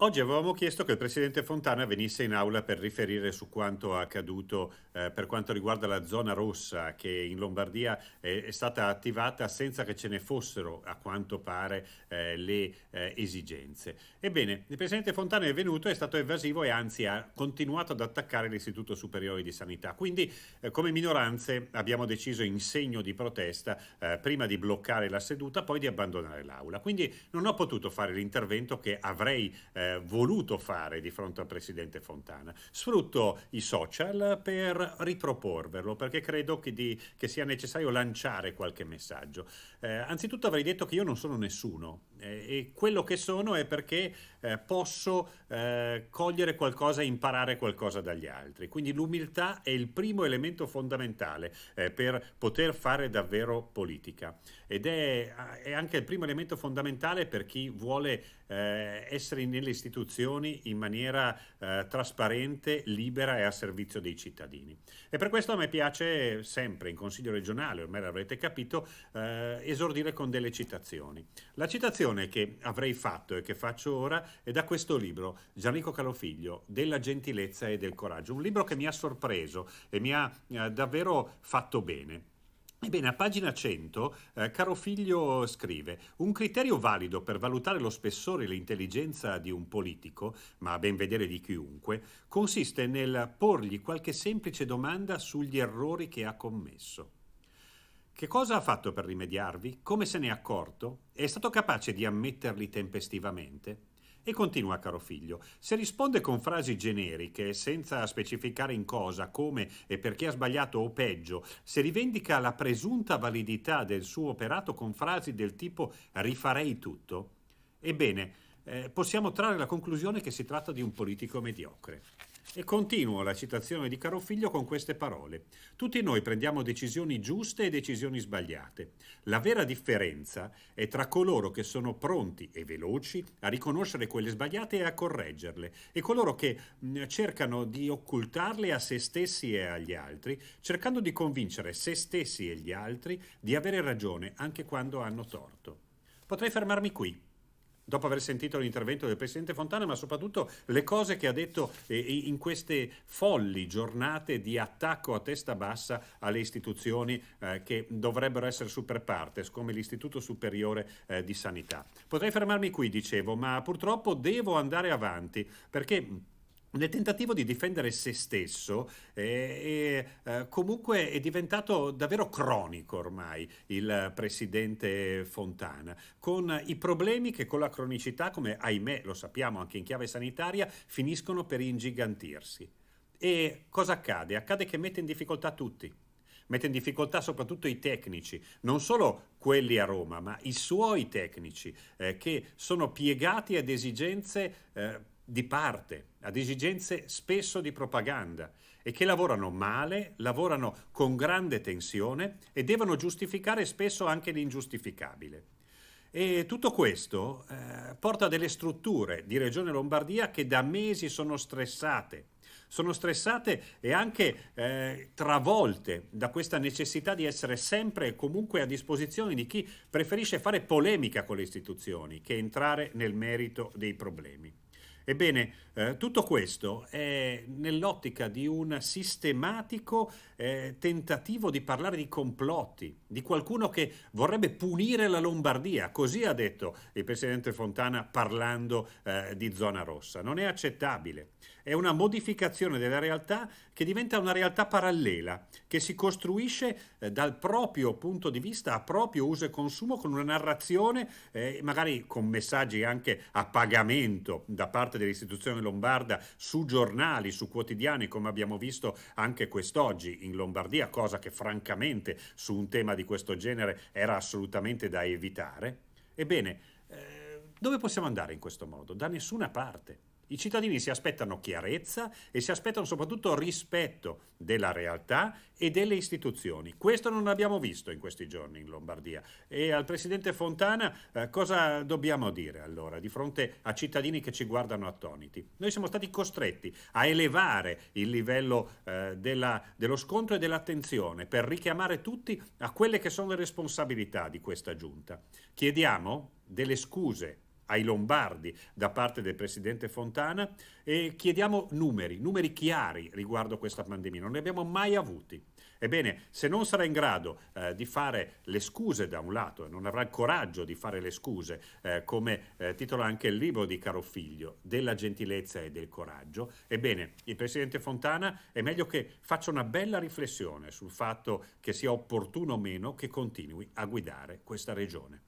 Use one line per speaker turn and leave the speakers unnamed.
Oggi avevamo chiesto che il Presidente Fontana venisse in aula per riferire su quanto accaduto eh, per quanto riguarda la zona rossa che in Lombardia eh, è stata attivata senza che ce ne fossero, a quanto pare, eh, le eh, esigenze. Ebbene, il Presidente Fontana è venuto, è stato evasivo e anzi ha continuato ad attaccare l'Istituto Superiore di Sanità. Quindi, eh, come minoranze, abbiamo deciso in segno di protesta, eh, prima di bloccare la seduta, poi di abbandonare l'aula. Quindi non ho potuto fare l'intervento che avrei eh, voluto fare di fronte al Presidente Fontana. Sfrutto i social per riproporverlo perché credo che, di, che sia necessario lanciare qualche messaggio. Eh, anzitutto avrei detto che io non sono nessuno eh, e quello che sono è perché eh, posso eh, cogliere qualcosa e imparare qualcosa dagli altri. Quindi l'umiltà è il primo elemento fondamentale eh, per poter fare davvero politica ed è, è anche il primo elemento fondamentale per chi vuole eh, essere nelle istituzioni in maniera eh, trasparente, libera e a servizio dei cittadini. E per questo a me piace sempre in Consiglio regionale, ormai l'avrete capito, eh, esordire con delle citazioni. La citazione che avrei fatto e che faccio ora è da questo libro, Giannico Calofiglio, Della gentilezza e del coraggio, un libro che mi ha sorpreso e mi ha eh, davvero fatto bene. Ebbene, a pagina 100, eh, caro figlio scrive, un criterio valido per valutare lo spessore e l'intelligenza di un politico, ma a ben vedere di chiunque, consiste nel porgli qualche semplice domanda sugli errori che ha commesso. Che cosa ha fatto per rimediarvi? Come se ne è accorto? È stato capace di ammetterli tempestivamente? E continua, caro figlio, se risponde con frasi generiche, senza specificare in cosa, come e perché ha sbagliato o peggio, se rivendica la presunta validità del suo operato con frasi del tipo rifarei tutto, ebbene, eh, possiamo trarre la conclusione che si tratta di un politico mediocre. E continuo la citazione di caro figlio con queste parole. Tutti noi prendiamo decisioni giuste e decisioni sbagliate. La vera differenza è tra coloro che sono pronti e veloci a riconoscere quelle sbagliate e a correggerle e coloro che mh, mm, cercano di occultarle a se stessi e agli altri, cercando di convincere se stessi e gli altri di avere ragione anche quando hanno torto. Potrei fermarmi qui dopo aver sentito l'intervento del Presidente Fontana, ma soprattutto le cose che ha detto eh, in queste folli giornate di attacco a testa bassa alle istituzioni eh, che dovrebbero essere super partes, come l'Istituto Superiore eh, di Sanità. Potrei fermarmi qui, dicevo, ma purtroppo devo andare avanti perché nel tentativo di difendere se stesso, eh, eh, comunque è diventato davvero cronico ormai il presidente Fontana, con i problemi che con la cronicità, come ahimè lo sappiamo anche in chiave sanitaria, finiscono per ingigantirsi. E cosa accade? Accade che mette in difficoltà tutti mette in difficoltà soprattutto i tecnici, non solo quelli a Roma, ma i suoi tecnici, eh, che sono piegati ad esigenze eh, di parte, ad esigenze spesso di propaganda e che lavorano male, lavorano con grande tensione e devono giustificare spesso anche l'ingiustificabile. E tutto questo eh, porta delle strutture di Regione Lombardia che da mesi sono stressate, sono stressate e anche eh, travolte da questa necessità di essere sempre e comunque a disposizione di chi preferisce fare polemica con le istituzioni che entrare nel merito dei problemi. Ebbene, eh, tutto questo è nell'ottica di un sistematico eh, tentativo di parlare di complotti, di qualcuno che vorrebbe punire la Lombardia, così ha detto il presidente Fontana parlando eh, di zona rossa. Non è accettabile, è una modificazione della realtà che diventa una realtà parallela, che si costruisce eh, dal proprio punto di vista a proprio uso e consumo con una narrazione, eh, magari con messaggi anche a pagamento da parte parte dell'istituzione lombarda su giornali, su quotidiani, come abbiamo visto anche quest'oggi in Lombardia, cosa che francamente su un tema di questo genere era assolutamente da evitare. Ebbene, eh, dove possiamo andare in questo modo? Da nessuna parte. I cittadini si aspettano chiarezza e si aspettano soprattutto rispetto della realtà e delle istituzioni. Questo non l'abbiamo visto in questi giorni in Lombardia. E al Presidente Fontana eh, cosa dobbiamo dire allora di fronte a cittadini che ci guardano attoniti? Noi siamo stati costretti a elevare il livello eh, della, dello scontro e dell'attenzione per richiamare tutti a quelle che sono le responsabilità di questa giunta. Chiediamo delle scuse ai Lombardi da parte del presidente Fontana e chiediamo numeri, numeri chiari riguardo questa pandemia, non ne abbiamo mai avuti. Ebbene, se non sarà in grado eh, di fare le scuse da un lato, non avrà il coraggio di fare le scuse, eh, come eh, titola anche il libro di Caro Figlio, della gentilezza e del coraggio, ebbene, il presidente Fontana è meglio che faccia una bella riflessione sul fatto che sia opportuno o meno che continui a guidare questa regione.